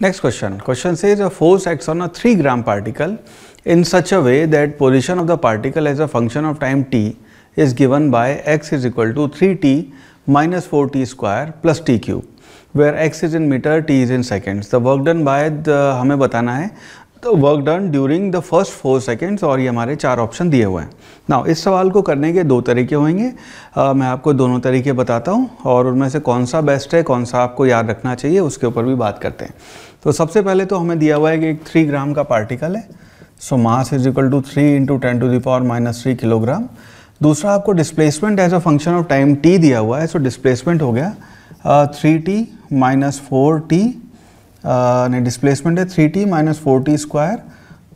Next question. Question says a force acts on a 3 gram particle in such a way that position of the particle as a function of time t is given by x is equal to 3t minus 4t square plus t cube where x is in meter, t is in seconds. The work done by the हमें बताना है the work done during the first four seconds और ये हमारे चार option दिए हुए हैं ना इस सवाल को करने के दो तरीके होंगे आ, मैं आपको दोनों तरीके बताता हूँ और उनमें से कौन सा बेस्ट है कौन सा आपको याद रखना चाहिए उसके ऊपर भी बात करते हैं तो सबसे पहले तो हमें दिया हुआ है कि एक थ्री ग्राम का पार्टिकल है so mass is equal to three into ten to the power minus three kilogram दूसरा आपको displacement as a function of time t दिया हुआ है सो डिस्प्लेसमेंट हो गया three t minus four t Uh, ने डिस्प्लेसमेंट है three t minus four t square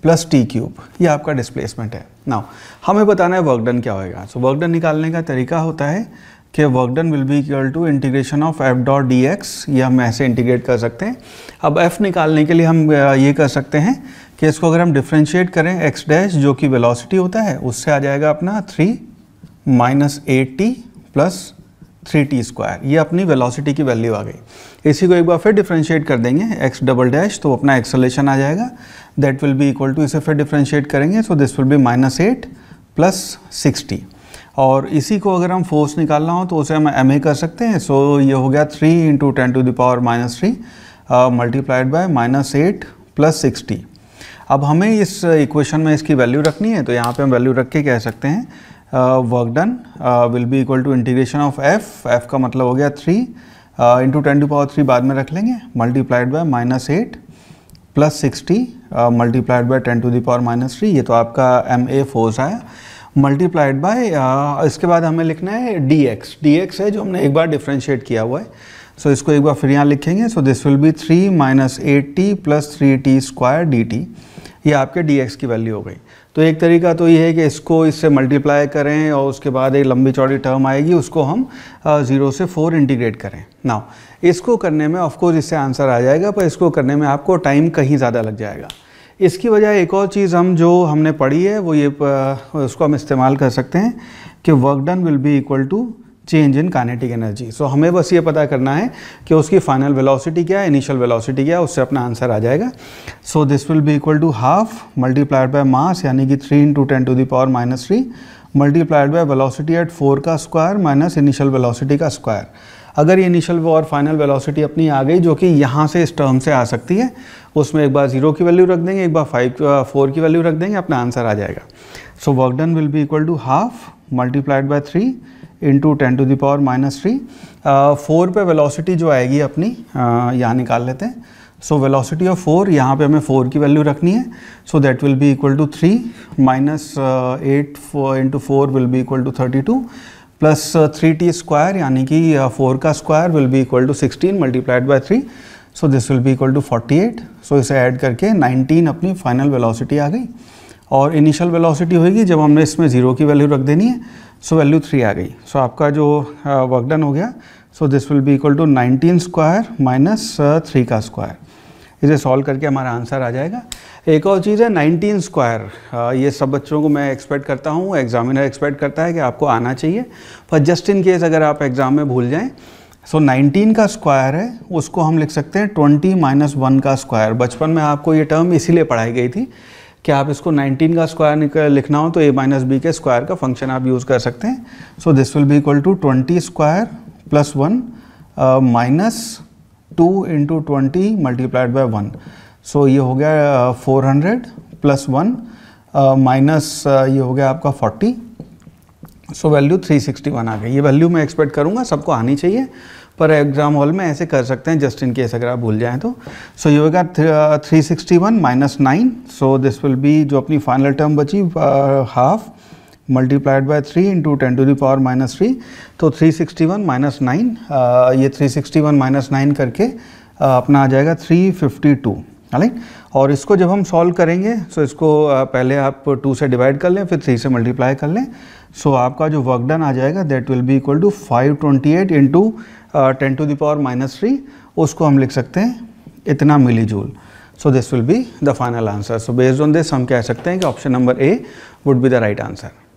plus t cube ये आपका डिस्प्लेसमेंट है नाउ हमें बताना है वर्कडन क्या होएगा सो वर्कडन निकालने का तरीका होता है कि work done will be equal to integration of F dot d x ये हम ऐसे इंटीग्रेट कर सकते हैं अब एफ निकालने के लिए हम uh, ये कर सकते हैं कि इसको अगर हम डिफ्रेंशिएट करें एक्स डैश जो कि वेलोसिटी होता है उससे आ जाएगा अपना three minus eight t plus three t square ये अपनी वेलोसिटी की वैल्यू आ गई इसी को एक बार फिर डिफ्रेंशिएट कर देंगे एक्स डबल डैश तो अपना एक्सलेशन आ जाएगा that will be equal to इसे फिर डिफ्रेंशिएट करेंगे so this will be minus eight plus sixty और इसी को अगर हम फोर्स निकालना हो तो उसे हम एम ए कर सकते हैं सो so, ये हो गया three into ten to the power minus three multiplied by minus eight plus sixty अब हमें इस इक्वेशन में इसकी वैल्यू रखनी है तो यहाँ पे हम वैल्यू रख के कह सकते हैं work done will be equal to integration of F F का मतलब हो गया three into ten to power three बाद में रख लेंगे multiplied by minus eight plus sixty multiplied by ten to the power minus three ये तो आपका एम ए फोर्स आया मल्टीप्लाइड बाय uh, इसके बाद हमें लिखना है डी एक्स डी एक्स है जो हमने एक बार डिफ्रेंशिएट किया हुआ है सो so, इसको एक बार फिर यहाँ लिखेंगे so this will be three minus eight t plus three t square d t ये आपके डी एक्स की वैल्यू हो गई तो एक तरीका तो ये है कि इसको इससे मल्टीप्लाई करें और उसके बाद एक लंबी चौड़ी टर्म आएगी उसको हम ज़ीरो से फोर इंटीग्रेट करें ना इसको करने में ऑफकोर्स इससे आंसर आ जाएगा पर इसको करने में आपको टाइम कहीं ज़्यादा लग जाएगा इसकी वजह एक और चीज़ हम जो हमने पढ़ी है वो ये उसको हम इस्तेमाल कर सकते हैं कि work done will be equal to change in kinetic energy so हमें बस ये पता करना है कि उसकी फाइनल वेलोसिटी क्या है इनिशियल वेलोसिटी क्या है उससे अपना आंसर आ जाएगा so this will be equal to half multiplied by mass यानी कि three into ten to the power minus three multiplied by velocity at four का स्क्वायर माइनस इनिशियल वेलोसिटी का स्क्वायर अगर ये इनिशियल और फाइनल वेलोसिटी अपनी आ गई जो कि यहाँ से इस टर्म से आ सकती है उसमें एक बार जीरो की वैल्यू रख देंगे एक बार फाइव फोर uh, की वैल्यू रख देंगे अपना आंसर आ जाएगा so work done will be equal to half multiplied by three into ten to the power minus three four पे वेलोसिटी जो आएगी अपनी uh, यहाँ निकाल लेते हैं सो वेलोसिटी ऑफ फोर यहाँ पे हमें फोर की वैल्यू रखनी है so that will be equal to three minus eight into four will be equal to thirty two plus three t square यानी कि फोर uh, का square will be equal to sixteen multiplied by three so this will be equal to forty eight so इसे add करके nineteen अपनी final velocity आ गई और initial velocity होगी जब हमने इसमें ज़ीरो की वैल्यू रख देनी है सो वैल्यू थ्री आ गई सो आपका जो वर्क डन हो गया so this will be equal to nineteen square minus three का स्क्वायर इसे सॉल्व करके हमारा आंसर आ जाएगा एक और चीज़ है नाइनटीन स्क्वायर ये सब बच्चों को मैं एक्सपेक्ट करता हूँ एग्जामिनर एक्सपेक्ट करता है कि आपको आना चाहिए पर जस्ट इन केस अगर आप एग्ज़ाम में भूल जाएँ सो so, 19 का स्क्वायर है उसको हम लिख सकते हैं 20 माइनस वन का स्क्वायर बचपन में आपको ये टर्म इसीलिए पढ़ाई गई थी कि आप इसको 19 का स्क्वायर लिखना हो तो ए माइनस बी के स्क्वायर का फंक्शन आप यूज़ कर सकते हैं so this will be equal to twenty square plus one minus two into twenty multiplied by one so ये हो गया four hundred plus one minus ये हो गया आपका forty so value three sixty one आ गई ये वैल्यू मैं एक्सपेक्ट करूँगा सबको आनी चाहिए पर एग्ज़ाम हॉल में ऐसे कर सकते हैं जस्ट इन केस अगर आप भूल जाएँ तो सो यू का three sixty one minus nine so this will be जो अपनी फाइनल टर्म बची half multiplied by three into ten to the power minus three तो three sixty one minus nine ये three sixty one minus nine करके uh, अपना आ जाएगा three fifty to right और इसको जब हम सॉल्व करेंगे सो इसको पहले आप टू से डिवाइड कर लें फिर थ्री से मल्टीप्लाई कर लें सो आपका जो वर्क डन आ जाएगा that will be equal to five twenty eight into ten to the power minus three उसको हम लिख सकते हैं इतना milli joule so this will be the final answer so based on this हम कह सकते हैं कि option number A would be the right answer